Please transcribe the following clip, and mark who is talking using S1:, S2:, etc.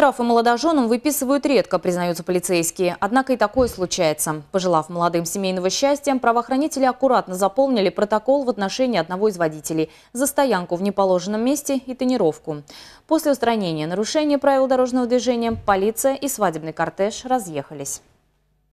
S1: Штрафы молодоженам выписывают редко, признаются полицейские. Однако и такое случается. Пожелав молодым семейного счастья, правоохранители аккуратно заполнили протокол в отношении одного из водителей за стоянку в неположенном месте и тонировку. После устранения нарушения правил дорожного движения полиция и свадебный кортеж разъехались.